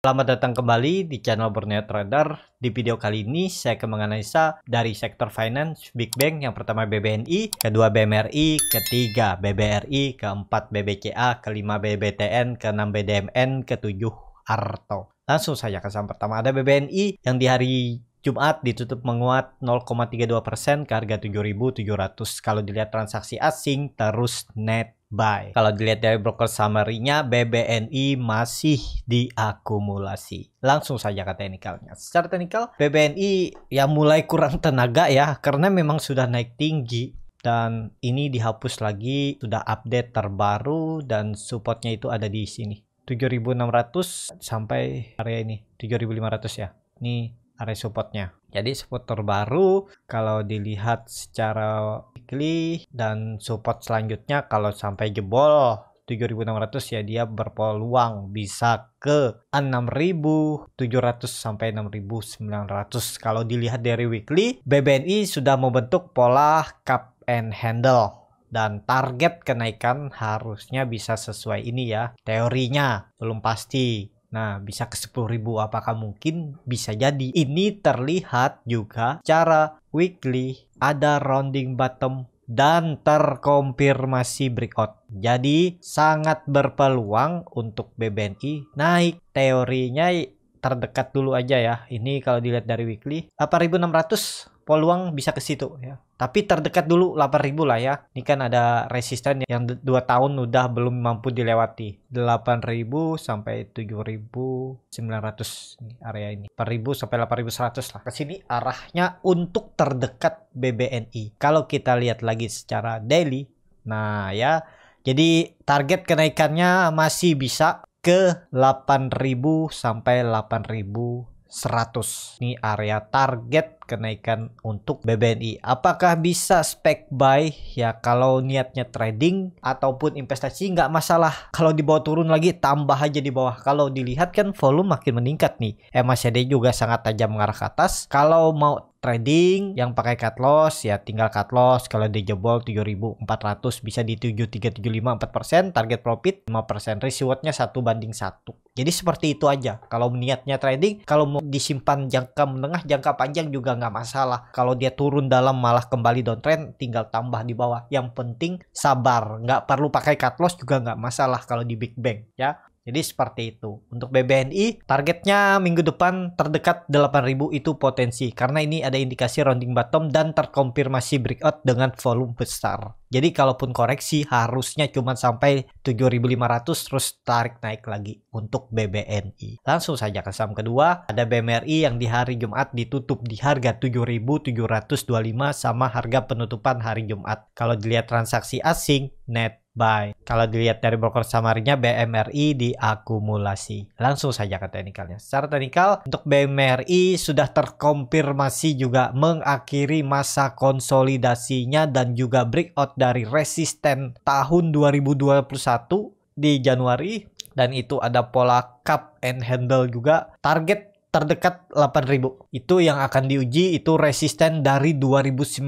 Selamat datang kembali di channel Borneo Trader. Di video kali ini saya akan menganalisa dari sektor finance Big bank yang pertama BBNI, kedua BMRI, ketiga BBRI, keempat BBCA, kelima BBTN, keenam BDMN, ketujuh Arto. Langsung saja ke saham pertama ada BBNI yang di hari Jumat ditutup menguat 0,32% ke harga 7.700. Kalau dilihat transaksi asing terus net buy. Kalau dilihat dari broker summary-nya, BBNI masih diakumulasi. Langsung saja ke teknikalnya. Secara teknikal, BBNI ya mulai kurang tenaga ya, karena memang sudah naik tinggi dan ini dihapus lagi sudah update terbaru dan supportnya itu ada di sini 7600 sampai area ini 7500 ya ini area supportnya jadi support terbaru kalau dilihat secara weekly dan support selanjutnya kalau sampai jebol 7600 ya dia berpeluang bisa ke 6700 sampai 6900 kalau dilihat dari weekly BBNI sudah membentuk pola cup and handle dan target kenaikan harusnya bisa sesuai ini ya teorinya belum pasti Nah, bisa ke 10.000 apakah mungkin? Bisa jadi. Ini terlihat juga cara weekly ada rounding bottom dan terkonfirmasi breakout. Jadi sangat berpeluang untuk BBNI naik. Teorinya terdekat dulu aja ya. Ini kalau dilihat dari weekly 8600 peluang bisa ke situ ya. Tapi terdekat dulu 8000 lah ya. Ini kan ada resisten yang 2 tahun udah belum mampu dilewati. 8000 sampai 7900 area ini. 4000 sampai 8100 lah. Ke sini arahnya untuk terdekat BBNI. Kalau kita lihat lagi secara daily, nah ya jadi target kenaikannya masih bisa ke 8000 sampai 8000 100 Ini area target kenaikan untuk BBNI. Apakah bisa spek buy ya kalau niatnya trading ataupun investasi nggak masalah. Kalau dibawa turun lagi tambah aja di bawah. Kalau dilihat kan volume makin meningkat nih. MACD juga sangat tajam mengarah ke atas. Kalau mau trading yang pakai cut loss ya tinggal cut loss kalau jebol 7400 bisa di 7375 4% target profit 5% rewardnya 1 banding 1 jadi seperti itu aja kalau niatnya trading kalau mau disimpan jangka menengah jangka panjang juga nggak masalah. Kalau dia turun dalam malah kembali downtrend, tinggal tambah di bawah. Yang penting sabar, nggak perlu pakai cut loss juga nggak masalah kalau di big bang ya. Jadi seperti itu. Untuk BBNI, targetnya minggu depan terdekat 8000 itu potensi. Karena ini ada indikasi rounding bottom dan terkonfirmasi breakout dengan volume besar. Jadi kalaupun koreksi harusnya cuma sampai 7500 terus tarik naik lagi untuk BBNI. Langsung saja ke saham kedua. Ada BMRI yang di hari Jumat ditutup di harga 7725 sama harga penutupan hari Jumat. Kalau dilihat transaksi asing, net buy. Kalau dilihat dari broker summary BMRI diakumulasi. Langsung saja ke teknikalnya. Secara teknikal untuk BMRI sudah terkonfirmasi juga mengakhiri masa konsolidasinya dan juga breakout dari resisten tahun 2021 di Januari dan itu ada pola cup and handle juga target terdekat 8000 itu yang akan diuji itu resisten dari 2019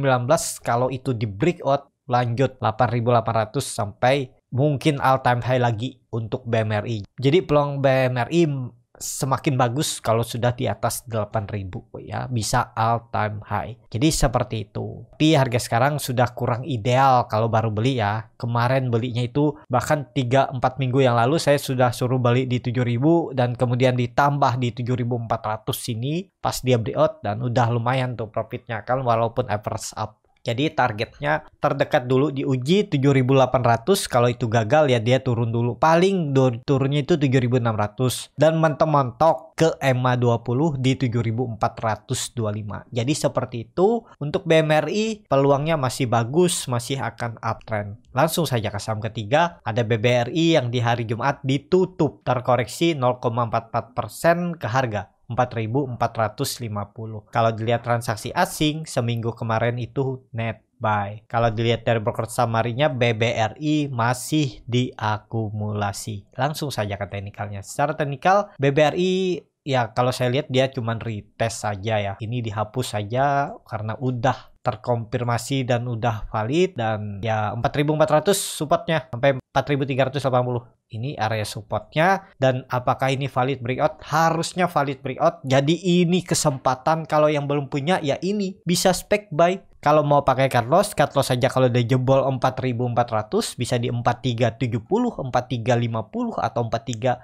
kalau itu di breakout lanjut 8.800 sampai mungkin all time high lagi untuk BMRI. Jadi peluang BMRI semakin bagus kalau sudah di atas 8000 ya bisa all time high jadi seperti itu tapi harga sekarang sudah kurang ideal kalau baru beli ya kemarin belinya itu bahkan 3-4 minggu yang lalu saya sudah suruh beli di 7000 dan kemudian ditambah di 7400 sini pas dia breakout dan udah lumayan tuh profitnya kan walaupun average up jadi targetnya terdekat dulu diuji 7800 kalau itu gagal ya dia turun dulu. Paling turunnya itu 7600 dan mentok-mentok ke EMA 20 di 7425. Jadi seperti itu untuk BMRI peluangnya masih bagus, masih akan uptrend. Langsung saja ke saham ketiga, ada BBRI yang di hari Jumat ditutup terkoreksi 0,44% ke harga 4.450. Kalau dilihat transaksi asing, seminggu kemarin itu net buy. Kalau dilihat dari broker samarinya BBRI masih diakumulasi. Langsung saja ke teknikalnya. Secara teknikal BBRI ya kalau saya lihat dia cuma retest saja ya. Ini dihapus saja karena udah terkonfirmasi dan udah valid dan ya 4400 supportnya sampai 4380 ini area supportnya dan apakah ini valid breakout harusnya valid breakout jadi ini kesempatan kalau yang belum punya ya ini bisa spek buy kalau mau pakai cut loss, cut loss saja kalau udah jebol 4400 bisa di 4370, 4350 atau 4340.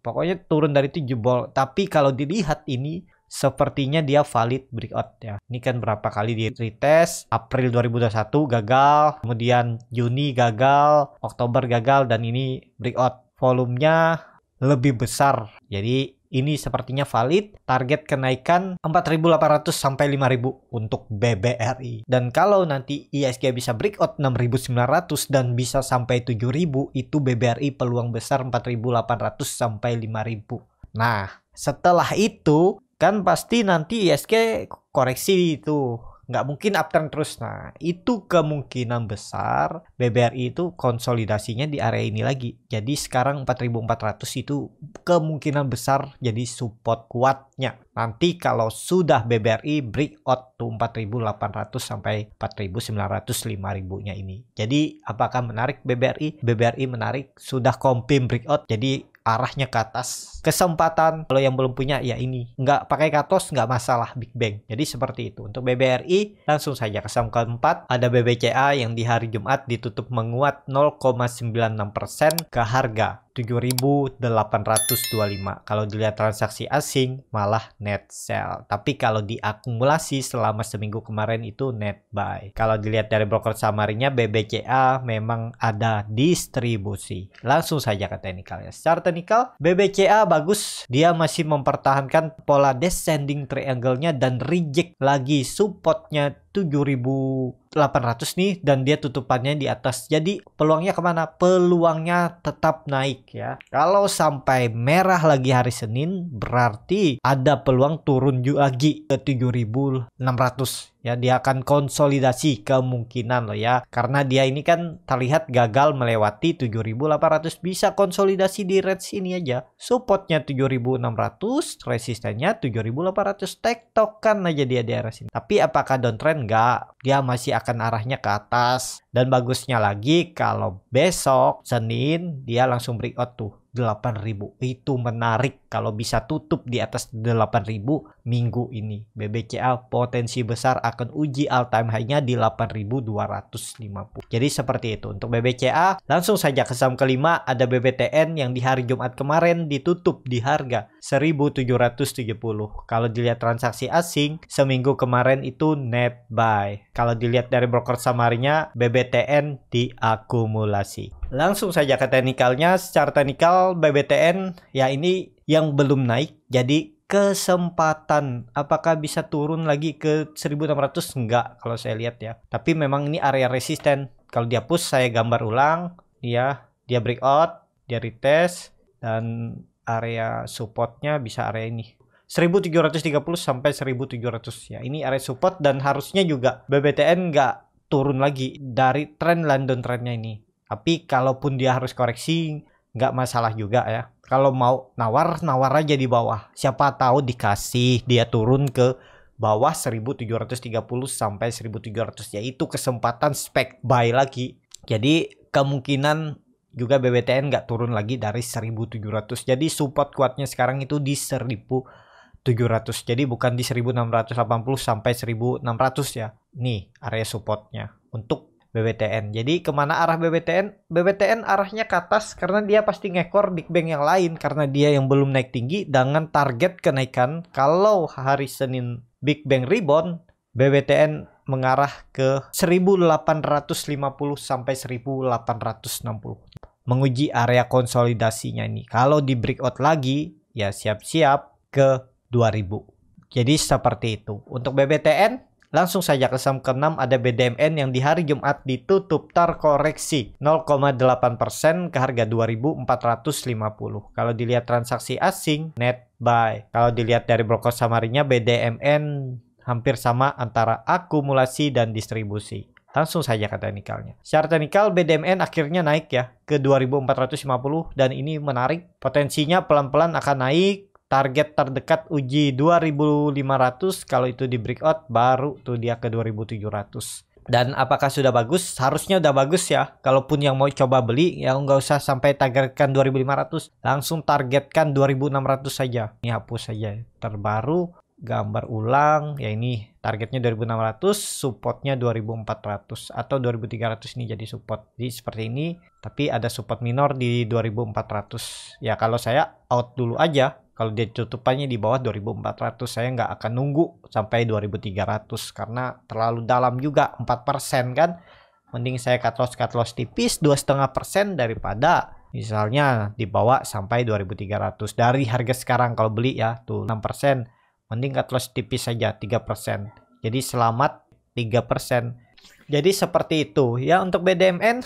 Pokoknya turun dari itu jebol. Tapi kalau dilihat ini sepertinya dia valid breakout ya. Ini kan berapa kali di retest, April 2021 gagal, kemudian Juni gagal, Oktober gagal, dan ini breakout. Volumenya lebih besar. Jadi ini sepertinya valid target kenaikan 4.800 sampai 5.000 untuk BBRI. Dan kalau nanti ISG bisa breakout 6.900 dan bisa sampai 7.000 itu BBRI peluang besar 4.800 sampai 5.000. Nah, setelah itu kan pasti nanti ISG koreksi itu nggak mungkin uptrend terus nah itu kemungkinan besar BBRI itu konsolidasinya di area ini lagi jadi sekarang 4400 itu kemungkinan besar jadi support kuatnya nanti kalau sudah BBRI breakout to 4800 sampai 4900 5000 nya ini jadi apakah menarik BBRI BBRI menarik sudah kompim breakout jadi arahnya ke atas. Kesempatan kalau yang belum punya ya ini. Nggak pakai katos nggak masalah Big Bang. Jadi seperti itu. Untuk BBRI langsung saja ke saham keempat. Ada BBCA yang di hari Jumat ditutup menguat 0,96% ke harga 7.825. Kalau dilihat transaksi asing malah net sell. Tapi kalau diakumulasi selama seminggu kemarin itu net buy. Kalau dilihat dari broker samarinya BBCA memang ada distribusi. Langsung saja ke teknikal ya. Secara teknikal BBCA bagus. Dia masih mempertahankan pola descending triangle-nya dan reject lagi supportnya 7.800 nih dan dia tutupannya di atas. Jadi peluangnya kemana? Peluangnya tetap naik ya. Kalau sampai merah lagi hari Senin berarti ada peluang turun juga lagi ke 7.600 ya dia akan konsolidasi kemungkinan loh ya karena dia ini kan terlihat gagal melewati 7800 bisa konsolidasi di range ini aja supportnya 7600 resistennya 7800 tektokan aja dia di area sini tapi apakah downtrend enggak dia masih akan arahnya ke atas dan bagusnya lagi kalau besok Senin dia langsung breakout tuh 8000 itu menarik kalau bisa tutup di atas 8000 minggu ini. BBCA potensi besar akan uji all time high-nya di 8.250. Jadi seperti itu. Untuk BBCA, langsung saja ke saham kelima ada BBTN yang di hari Jumat kemarin ditutup di harga 1.770. Kalau dilihat transaksi asing, seminggu kemarin itu net buy. Kalau dilihat dari broker samarinya, BBTN diakumulasi. Langsung saja ke teknikalnya, secara teknikal BBTN ya ini yang belum naik jadi kesempatan apakah bisa turun lagi ke 1600 enggak kalau saya lihat ya tapi memang ini area resisten kalau dia push saya gambar ulang ya dia out dia retest dan area supportnya bisa area ini 1730 sampai 1700 ya ini area support dan harusnya juga BBTN nggak turun lagi dari trend London trendnya ini tapi kalaupun dia harus koreksi nggak masalah juga ya kalau mau nawar nawar aja di bawah siapa tahu dikasih dia turun ke bawah 1730 sampai 1700 yaitu kesempatan spek buy lagi jadi kemungkinan juga BBTN nggak turun lagi dari 1700 jadi support kuatnya sekarang itu di 1700 jadi bukan di 1680 sampai 1600 ya nih area supportnya untuk BBTN. Jadi kemana arah BBTN? BBTN arahnya ke atas karena dia pasti ngekor Big Bang yang lain karena dia yang belum naik tinggi dengan target kenaikan. Kalau hari Senin Big Bang rebound, BBTN mengarah ke 1850 sampai 1860. Menguji area konsolidasinya ini. Kalau di breakout lagi, ya siap-siap ke 2000. Jadi seperti itu. Untuk BBTN Langsung saja ke saham ke-6 ada BDMN yang di hari Jumat ditutup terkoreksi 0,8% ke harga 2450. Kalau dilihat transaksi asing net buy. Kalau dilihat dari broker samarinya BDMN hampir sama antara akumulasi dan distribusi. Langsung saja kata teknikalnya. Secara teknikal BDMN akhirnya naik ya ke 2450 dan ini menarik. Potensinya pelan-pelan akan naik target terdekat uji 2500 kalau itu di breakout baru tuh dia ke 2700 dan apakah sudah bagus harusnya udah bagus ya kalaupun yang mau coba beli ya nggak usah sampai targetkan 2500 langsung targetkan 2600 saja ini hapus saja terbaru gambar ulang ya ini targetnya 2600 supportnya 2400 atau 2300 ini jadi support jadi seperti ini tapi ada support minor di 2400 ya kalau saya out dulu aja kalau dia tutupannya di bawah 2400 saya nggak akan nunggu sampai 2300 karena terlalu dalam juga 4% kan mending saya cut loss cut loss tipis 2,5% daripada misalnya dibawa sampai 2300 dari harga sekarang kalau beli ya tuh 6% mending cut loss tipis saja 3%. Jadi selamat 3%. Jadi seperti itu ya untuk BDMN.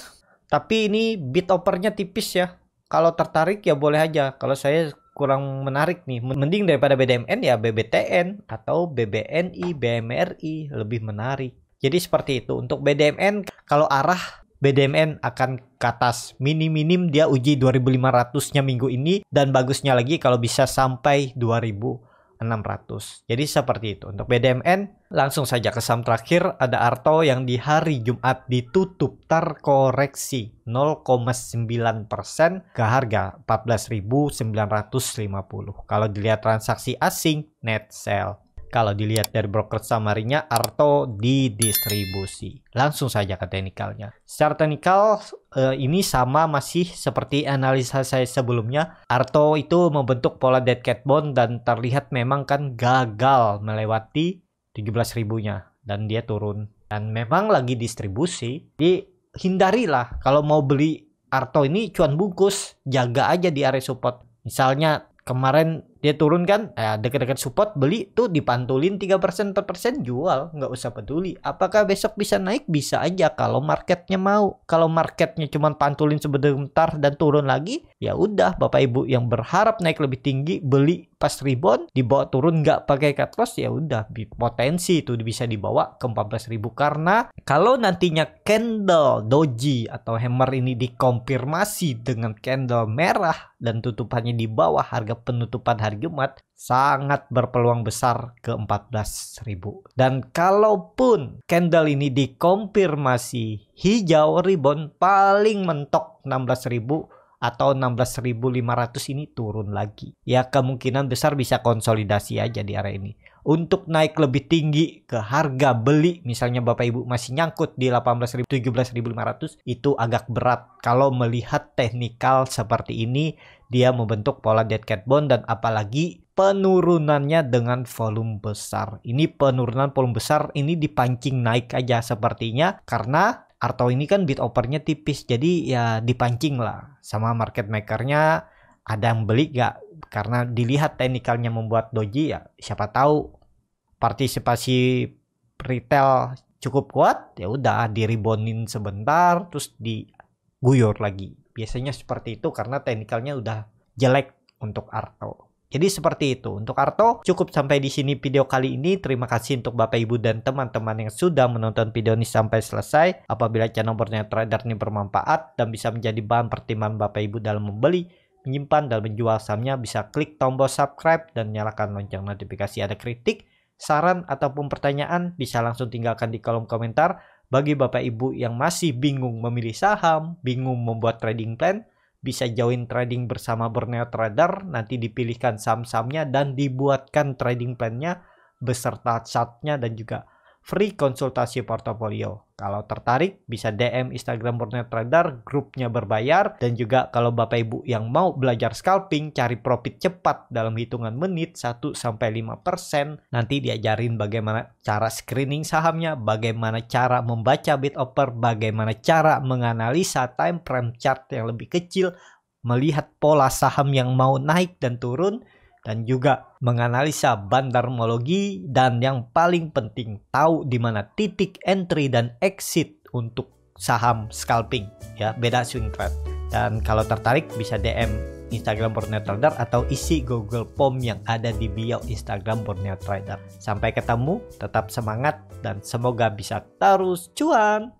Tapi ini bid opernya tipis ya. Kalau tertarik ya boleh aja. Kalau saya kurang menarik nih. Mending daripada BDMN ya BBTN atau BBNI, BMRI lebih menarik. Jadi seperti itu. Untuk BDMN kalau arah BDMN akan ke atas. Minim-minim dia uji 2500-nya minggu ini dan bagusnya lagi kalau bisa sampai 2000. 600. Jadi seperti itu. Untuk BDMN langsung saja ke saham terakhir ada Arto yang di hari Jumat ditutup terkoreksi 0,9% ke harga 14.950. Kalau dilihat transaksi asing net sell kalau dilihat dari broker samarinya, Arto didistribusi. Langsung saja ke teknikalnya. Secara teknikal eh, ini sama masih seperti analisa saya sebelumnya. Arto itu membentuk pola dead cat bond dan terlihat memang kan gagal melewati 17 ribunya dan dia turun. Dan memang lagi distribusi. Jadi hindarilah kalau mau beli Arto ini cuan bungkus, jaga aja di area support. Misalnya kemarin dia turun kan eh, deket-deket support beli tuh dipantulin 3% per persen jual nggak usah peduli apakah besok bisa naik bisa aja kalau marketnya mau kalau marketnya cuma pantulin sebentar dan turun lagi ya udah bapak ibu yang berharap naik lebih tinggi beli pas rebound dibawa turun nggak pakai cut loss ya udah potensi itu bisa dibawa ke 14.000 karena kalau nantinya candle doji atau hammer ini dikonfirmasi dengan candle merah dan tutupannya di bawah harga penutupan hari hari Jumat sangat berpeluang besar ke 14.000. Dan kalaupun candle ini dikonfirmasi hijau rebound paling mentok 16.000 atau 16.500 ini turun lagi. Ya kemungkinan besar bisa konsolidasi aja di area ini. Untuk naik lebih tinggi ke harga beli misalnya Bapak Ibu masih nyangkut di 18.000 17.500 itu agak berat kalau melihat teknikal seperti ini dia membentuk pola dead cat bone dan apalagi penurunannya dengan volume besar. Ini penurunan volume besar ini dipancing naik aja sepertinya karena Arto ini kan bit opernya tipis jadi ya dipancing lah sama market makernya ada yang beli gak karena dilihat teknikalnya membuat doji ya siapa tahu partisipasi retail cukup kuat ya udah diribonin sebentar terus diguyur lagi Biasanya seperti itu karena teknikalnya udah jelek untuk Arto. Jadi seperti itu. Untuk Arto, cukup sampai di sini video kali ini. Terima kasih untuk Bapak Ibu dan teman-teman yang sudah menonton video ini sampai selesai. Apabila channel Borneo Trader ini bermanfaat dan bisa menjadi bahan pertimbangan Bapak Ibu dalam membeli, menyimpan, dan menjual sahamnya, bisa klik tombol subscribe dan nyalakan lonceng notifikasi. Ada kritik, saran, ataupun pertanyaan, bisa langsung tinggalkan di kolom komentar. Bagi Bapak Ibu yang masih bingung memilih saham, bingung membuat trading plan, bisa join trading bersama Borneo Trader, nanti dipilihkan saham-sahamnya dan dibuatkan trading plannya beserta chartnya dan juga free konsultasi portofolio. Kalau tertarik bisa DM Instagram Borneo Trader, grupnya berbayar dan juga kalau Bapak Ibu yang mau belajar scalping, cari profit cepat dalam hitungan menit 1 sampai 5%, nanti diajarin bagaimana cara screening sahamnya, bagaimana cara membaca bid offer, bagaimana cara menganalisa time frame chart yang lebih kecil, melihat pola saham yang mau naik dan turun dan juga menganalisa bandarmologi dan yang paling penting tahu di mana titik entry dan exit untuk saham scalping ya beda swing trade dan kalau tertarik bisa DM Instagram Borneo Trader atau isi Google Form yang ada di bio Instagram Borneo Trader. Sampai ketemu, tetap semangat dan semoga bisa terus cuan.